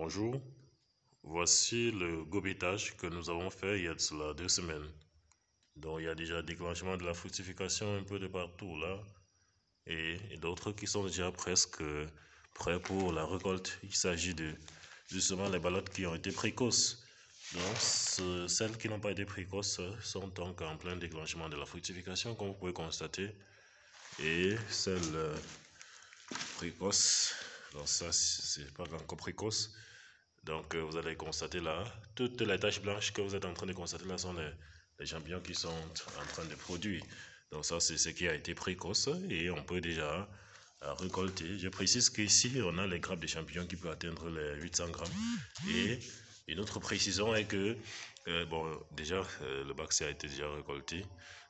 Bonjour, voici le gobitage que nous avons fait il y a cela deux semaines. Donc il y a déjà déclenchement de la fructification un peu de partout là et, d'autres qui sont déjà presque prêts pour la récolte. Il s'agit de justement les ballottes qui ont été précoces. Donc celles qui n'ont pas été précoces sont donc en plein déclenchement de la fructification comme vous pouvez constater et celles euh, précoces donc ça, c'est pas encore précoce. Donc euh, vous allez constater là, toutes les taches blanches que vous êtes en train de constater là sont les, champignons qui sont en train de produire. Donc ça, c'est ce qui a été précoce et on peut déjà euh, récolter. Je précise qu'ici, on a les grappes de champignons qui peuvent atteindre les 800 grammes. Et une autre précision est que, euh, bon, déjà, le bac a été déjà récolté.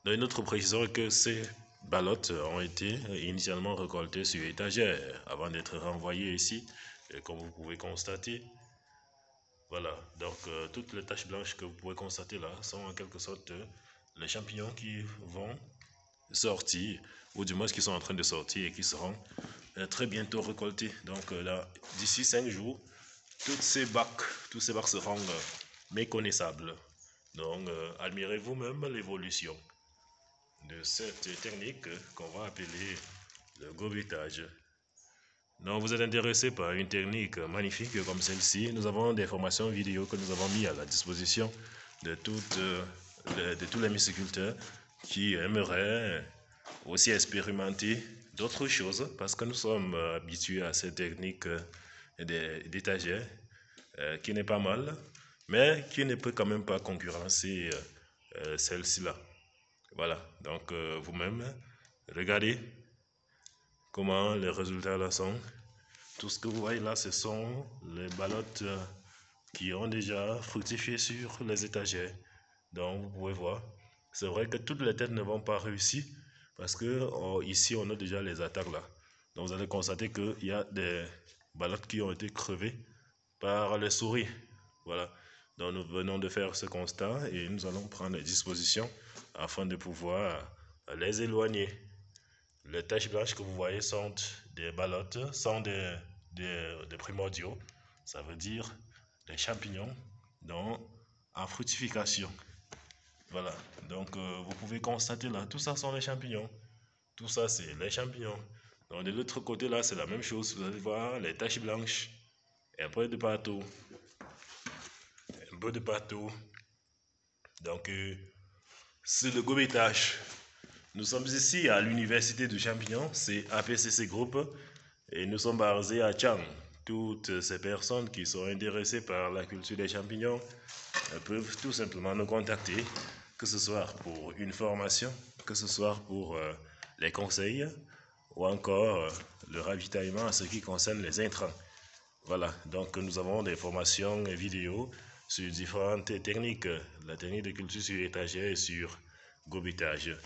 Donc une autre précision est que c'est ballottes ont été initialement récoltées sur étagère avant d'être renvoyées ici, comme vous pouvez constater. Voilà, donc euh, toutes les taches blanches que vous pouvez constater là sont en quelque sorte euh, les champignons qui vont sortir, ou du moins qui sont en train de sortir et qui seront euh, très bientôt récoltés. Donc là, d'ici cinq jours, toutes ces bacs, tous ces bacs seront méconnaissables. Donc admirez vous-même l'évolution de cette technique qu'on va appeler le gobitage. Donc vous êtes intéressé par une technique magnifique comme celle-ci, nous avons des formations vidéo que nous avons mis à la disposition de, toutes, euh, de, tous les mysticulteurs qui aimeraient aussi expérimenter d'autres choses parce que nous sommes habitués à cette technique d'étagère euh, qui n'est pas mal, mais qui ne peut quand même pas concurrencer euh, celle-ci-là. Voilà, donc euh, vous-même, regardez comment les résultats là sont. Tout ce que vous voyez là, ce sont les ballottes euh, qui ont déjà fructifié sur les étagères. Donc vous pouvez voir, c'est vrai que toutes les têtes ne vont pas réussir parce que oh, ici on a déjà les attaques là. Donc vous allez constater qu'il y a des ballottes qui ont été crevées par les souris. Voilà. Donc nous venons de faire ce constat et nous allons prendre des dispositions afin de pouvoir euh, les éloigner. Les taches blanches que vous voyez sont des ballottes, sont des, des, primordiaux, ça veut dire des champignons en fructification. Voilà, donc euh, vous pouvez constater là, tout ça sont les champignons. Tout ça, c'est les champignons. Donc de l'autre côté là, c'est la même chose. Vous allez voir les taches blanches. Et après de partout, un peu de partout. Donc, c'est euh, le gobetage. Nous sommes ici à l'université de Champignon, c'est APCC Group, et nous sommes basés à Chang. Toutes ces personnes qui sont intéressées par la culture des champignons euh, peuvent tout simplement nous contacter, que ce soit pour une formation, que ce soit pour euh, les conseils ou encore le ravitaillement en ce qui concerne les intrants. Voilà, donc nous avons des formations et vidéos sur différentes techniques, la technique de culture sur étagère et sur gobitage.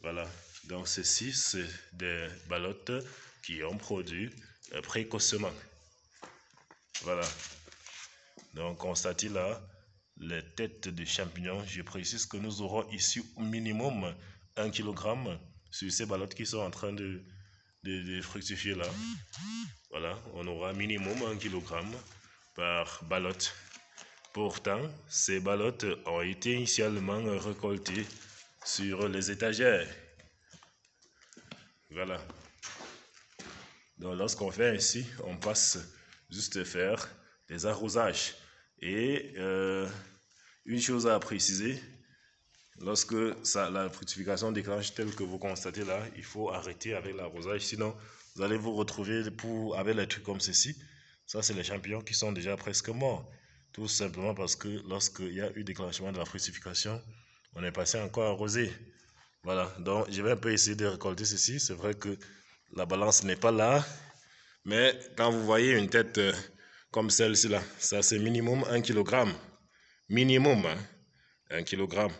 Voilà, donc ceci, c'est des ballottes qui ont produit euh, précocement. Voilà, donc constatez là les têtes de champignons. Je précise que nous aurons ici au minimum 1 kg sur ces ballottes qui sont en train de, fructifier là. Voilà, on aura minimum 1 kg par ballotte. Pourtant, ces ballottes ont été initialement récoltées sur les étagères. Voilà. Donc lorsqu'on fait ainsi, on passe juste à faire des arrosages. Et euh, une chose à préciser, lorsque ça, la fructification déclenche telle que vous constatez là, il faut arrêter avec l'arrosage, sinon vous allez vous retrouver pour, avec les trucs comme ceci. Ça, c'est les champignons qui sont déjà presque morts. Tout simplement parce que lorsqu'il y a eu déclenchement de la fructification, on est passé encore à roser. Voilà, donc je vais un peu essayer de récolter ceci. C'est vrai que la balance n'est pas là, mais quand vous voyez une tête euh, comme celle-ci là, ça c'est minimum 1 kg. Minimum hein. un 1 kg.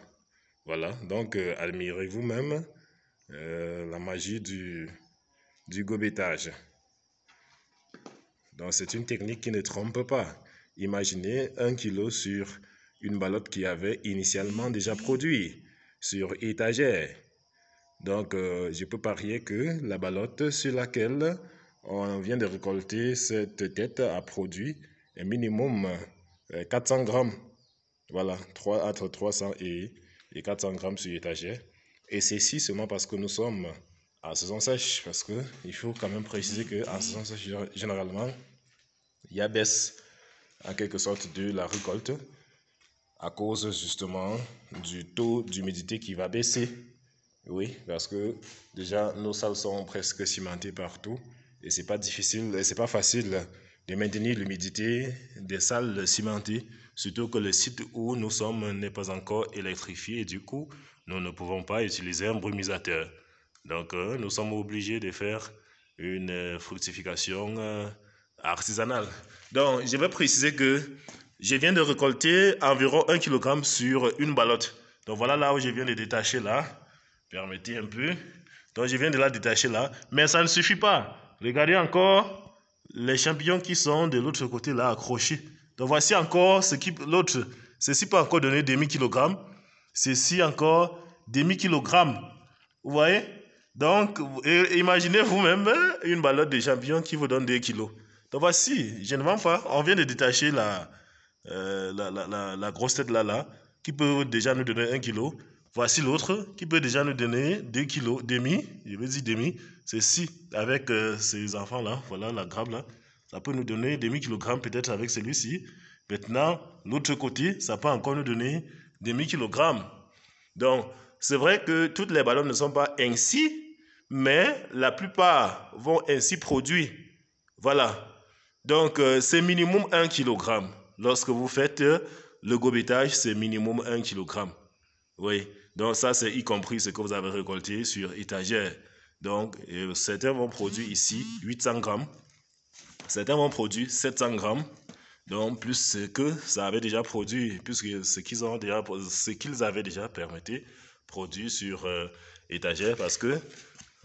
Voilà, donc euh, admirez-vous même euh, la magie du, du gobetage. Donc c'est une technique qui ne trompe pas. Imaginez un kilo sur une balotte qui avait initialement déjà produit sur étagère. Donc, euh, je peux parier que la balotte sur laquelle on vient de récolter cette tête a produit un minimum 400 euh, grammes. Voilà, 3, entre 300 et, 400 grammes sur étagère. Et ceci seulement parce que nous sommes à saison sèche, parce que il faut quand même préciser qu'en saison sèche, généralement, il y a baisse en quelque sorte de la récolte à cause justement du taux d'humidité qui va baisser. Oui, parce que déjà nos salles sont presque cimentées partout et c'est pas difficile, c'est pas facile de maintenir l'humidité des salles cimentées, surtout que le site où nous sommes n'est pas encore électrifié et du coup, nous ne pouvons pas utiliser un brumisateur. Donc, euh, nous sommes obligés de faire une euh, fructification euh, artisanale. Donc, je vais préciser que je viens de récolter environ 1 kg sur une balotte. Donc, voilà là où je viens de détacher là. Permettez un peu. Donc, je viens de la détacher là. Mais ça ne suffit pas. Regardez encore les champignons qui sont de l'autre côté là accrochés. Donc, voici encore ce qui l'autre. Ceci peut encore donner demi kg Ceci encore demi kg. Vous voyez? Donc, imaginez vous-même une balotte de champignons qui vous donne 2 kilos. Donc voici, je ne vends pas, on vient de détacher euh, la, la, la, la, grosse tête là, là, qui peut déjà nous donner un kilo. Voici l'autre qui peut déjà nous donner deux kilos, demi, je veux dire demi, c'est si, avec ses euh, ces enfants-là, voilà la gramme là, ça peut nous donner demi kilogramme peut-être avec celui-ci. Maintenant, l'autre côté, ça peut encore nous donner demi kilogramme. Donc, c'est vrai que toutes les ballons ne sont pas ainsi, mais la plupart vont ainsi produire. Voilà, donc, euh, c'est minimum 1 kg. Lorsque vous faites euh, le gobétage, c'est minimum 1 kg. Oui. Donc, ça, c'est y compris ce que vous avez récolté sur étagère. Donc, euh, certains vont produire ici 800 grammes. Certains vont produire 700 grammes. Donc, plus ce que ça avait déjà produit, puisque ce qu'ils ont déjà, ce qu'ils avaient déjà permetté produit sur étagère, parce que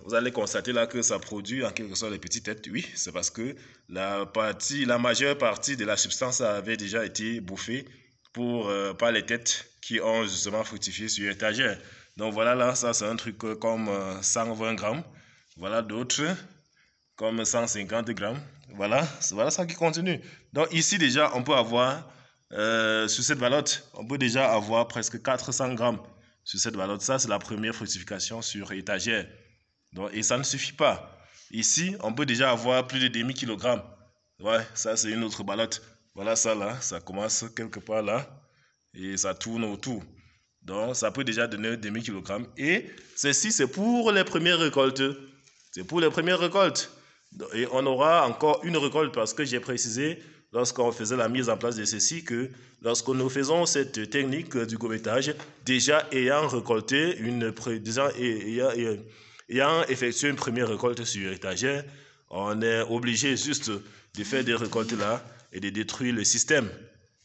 vous allez constater là que ça produit en quelque sorte les petites têtes. Oui, c'est parce que la, partie, la majeure partie de la substance avait déjà été bouffée pour, euh, par les têtes qui ont justement fructifié sur étagère. Donc voilà, là, ça c'est un truc euh, comme 120 euh, grammes. Voilà d'autres comme 150 grammes. Voilà, voilà ça qui continue. Donc ici déjà, on peut avoir, sur cette valotte on peut déjà avoir presque 400 grammes sur cette valotte Ça, c'est la première fructification sur étagère. Donc, et ça ne suffit pas. Ici, on peut déjà avoir plus de demi kilogramme. Ouais, ça c'est une autre balotte. Voilà ça là, ça commence quelque part là et ça tourne autour. Donc ça peut déjà donner demi kilogramme. Et ceci c'est pour les premières récoltes. C'est pour les premières récoltes. Et on aura encore une récolte parce que j'ai précisé lorsqu'on faisait la mise en place de ceci que lorsque nous faisons cette technique du gommettage, déjà ayant récolté une, déjà ayant effectué une première récolte sur étagère, on est obligé juste de faire des récoltes là et de détruire le système.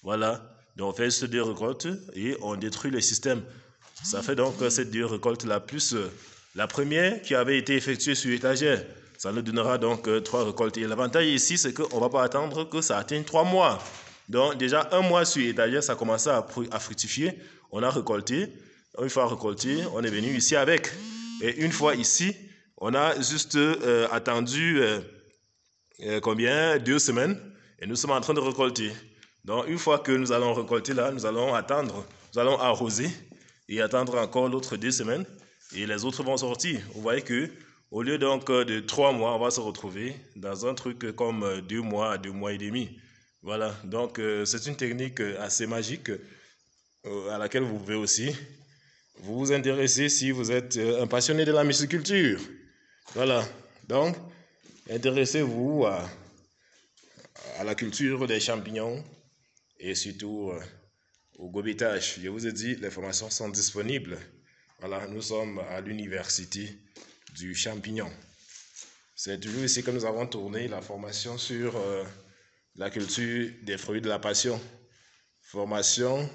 Voilà. Donc on fait ces deux récoltes et on détruit le système. Ça fait donc ces deux récoltes là plus euh, la première qui avait été effectuée sur étagère. Ça nous donnera donc euh, trois récoltes. Et l'avantage ici, c'est qu'on ne va pas attendre que ça atteigne trois mois. Donc déjà un mois sur étagère, ça commençait à, à fructifier. On a récolté. Une fois récolté, on est venu ici avec. Et une fois ici, on a juste euh, attendu euh, euh, combien Deux semaines. Et nous sommes en train de récolter. Donc une fois que nous allons récolter là, nous allons attendre, nous allons arroser et attendre encore l'autre deux semaines. Et les autres vont sortir. Vous voyez que au lieu donc de trois mois, on va se retrouver dans un truc comme deux mois, deux mois et demi. Voilà, donc c'est une technique assez magique à laquelle vous pouvez aussi vous vous intéressez si vous êtes euh, un passionné de la mysticulture. Voilà. Donc, intéressez-vous à, à, la culture des champignons et surtout euh, au gobitage. Je vous ai dit, les formations sont disponibles. Voilà, nous sommes à l'université du champignon. C'est toujours ici que nous avons tourné la formation sur euh, la culture des fruits de la passion. Formation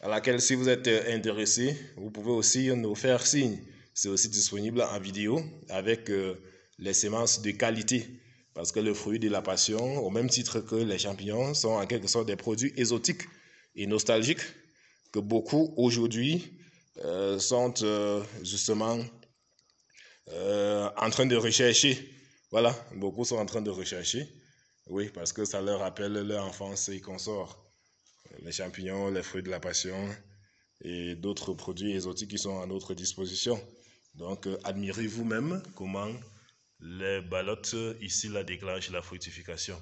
à laquelle si vous êtes euh, intéressé, vous pouvez aussi nous faire signe. C'est aussi disponible en vidéo avec euh, les semences de qualité parce que le fruit de la passion, au même titre que les champignons, sont en quelque sorte des produits exotiques et nostalgiques que beaucoup aujourd'hui euh, sont justement en train de rechercher. Voilà, beaucoup sont en train de rechercher. Oui, parce que ça leur rappelle leur enfance et consorts les champignons, les fruits de la passion et d'autres produits exotiques qui sont à notre disposition. Donc, euh, admirez vous-même comment les balottes ici la déclenchent la fructification.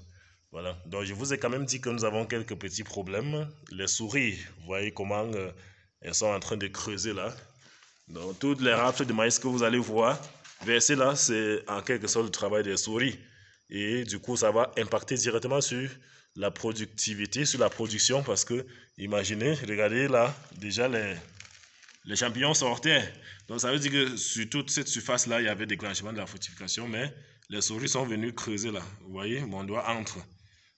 Voilà. Donc, je vous ai quand même dit que nous avons quelques petits problèmes. Les souris, vous voyez comment euh, elles sont en train de creuser là. Donc, toutes les rafles de maïs que vous allez voir verser là, c'est en quelque sorte le travail des souris. Et du coup, ça va impacter directement sur la productivité, sur la production, parce que, imaginez, regardez là, déjà les, les champignons sortaient. Donc ça veut dire que sur toute cette surface-là, il y avait déclenchement de la fortification, mais les souris sont venues creuser là. Vous voyez, mon doigt entre.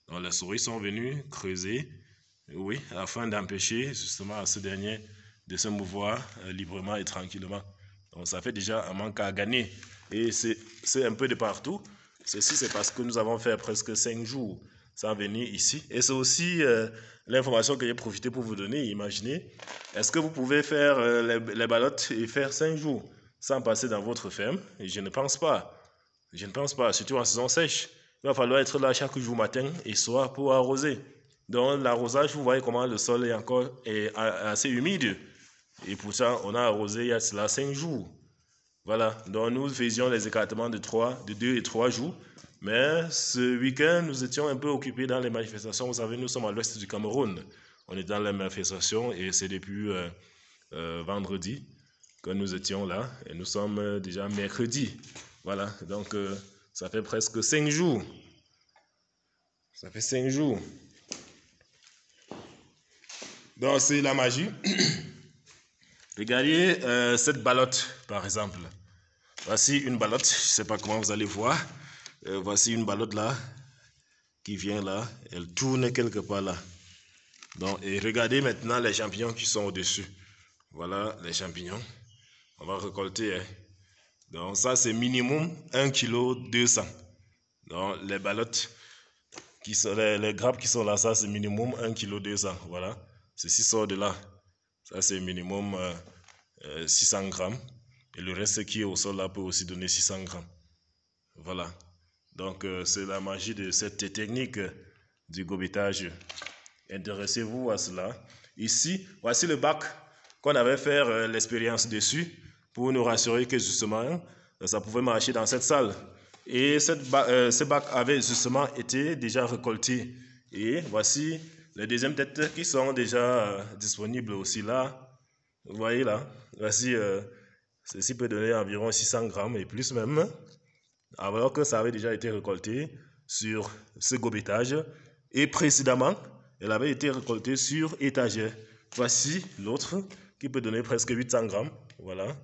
Donc les souris sont venues creuser, oui, afin d'empêcher justement à ce dernier de se mouvoir euh, librement et tranquillement. Donc ça fait déjà un manque à gagner. Et c'est un peu de partout. Ceci, c'est parce que nous avons fait presque cinq jours sans venir ici. Et c'est aussi euh, l'information que j'ai profité pour vous donner. Imaginez, est-ce que vous pouvez faire euh, les, les, et faire cinq jours sans passer dans votre ferme et Je ne pense pas. Je ne pense pas, surtout en saison sèche. Il va falloir être là chaque jour matin et soir pour arroser. Donc l'arrosage, vous voyez comment le sol est encore assez humide. Et pour ça, on a arrosé il y a cela 5 jours. Voilà, donc nous faisions les écartements de 3, de 2 et 3 jours mais ce week-end, nous étions un peu occupés dans les manifestations. Vous savez, nous sommes à l'ouest du Cameroun. On est dans les manifestations et c'est depuis euh, euh, vendredi que nous étions là. Et nous sommes euh, déjà mercredi. Voilà, donc ça fait presque cinq jours. Ça fait cinq jours. Donc c'est la magie. Regardez cette ballotte, par exemple. Voici une ballotte. Je ne sais pas comment vous allez voir. Euh, voici une balotte là qui vient là. Elle tourne quelque part là. Donc, et regardez maintenant les champignons qui sont au-dessus. Voilà les champignons. On va récolter. Hein. Donc, ça, c'est minimum 1 kg 200. Donc, les balottes qui sont, les, grappes qui sont là, ça, c'est minimum 1 kg 200. Voilà. Ceci sort de là. Ça, c'est minimum 600 euh, euh, grammes. Et le reste qui est au sol là peut aussi donner 600 grammes. Voilà. Donc, euh, c'est la magie de cette technique du gobitage. Intéressez-vous à cela. Ici, voici le bac qu'on avait fait euh, l'expérience dessus pour nous rassurer que justement, euh, ça pouvait marcher dans cette salle. Et cette ce bac avait justement été déjà récolté. Et voici les deuxièmes têtes qui sont déjà disponibles aussi là. Vous voyez là, voici, ceci peut donner environ 600 grammes et plus même alors que ça avait déjà été récolté sur ce gobétage et précédemment, elle avait été récoltée sur étagère. Voici l'autre qui peut donner presque 800 grammes. Voilà.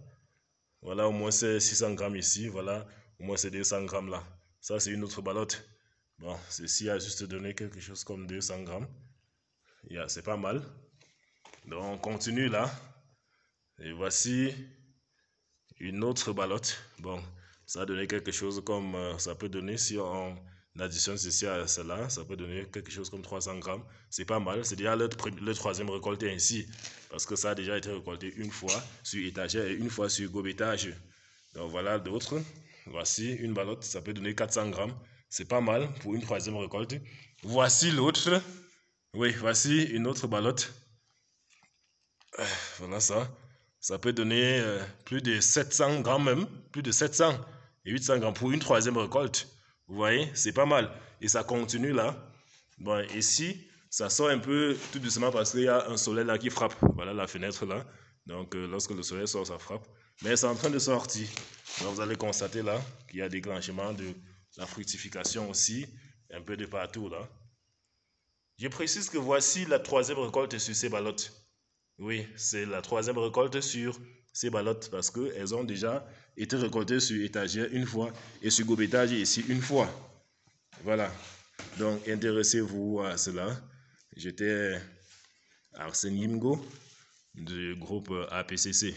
Voilà, au moins c'est 600 grammes ici. Voilà, au moins c'est 200 grammes là. Ça, c'est une autre balotte. Bon, ceci a juste donné quelque chose comme 200 grammes. c'est pas mal. Donc, on continue là. Et voici une autre balotte. Bon, ça a donné quelque chose comme, euh, ça peut donner, si on additionne ceci à cela, ça peut donner quelque chose comme 300 grammes. C'est pas mal, c'est déjà le, le, troisième récolté ainsi, parce que ça a déjà été récolté une fois sur étagère et une fois sur gobétage Donc voilà d'autres. Voici une balotte, ça peut donner 400 grammes. C'est pas mal pour une troisième récolte. Voici l'autre. Oui, voici une autre balotte. Euh, voilà ça ça peut donner euh, plus de 700 grammes même, plus de 700 et 800 grammes pour une troisième récolte. Vous voyez, c'est pas mal. Et ça continue là. Bon, ici, ça sort un peu tout doucement parce qu'il y a un soleil là qui frappe. Voilà la fenêtre là. Donc euh, lorsque le soleil sort, ça frappe. Mais c'est en train de sortir. vous allez constater là qu'il y a déclenchement de la fructification aussi, un peu de partout là. Je précise que voici la troisième récolte sur ces ballottes. Oui, c'est la troisième récolte sur ces ballottes parce qu'elles ont déjà été récoltées sur étagère une fois et sur gobétage ici une fois. Voilà. Donc, intéressez-vous à cela. J'étais Arsène Yimgo du groupe APCC.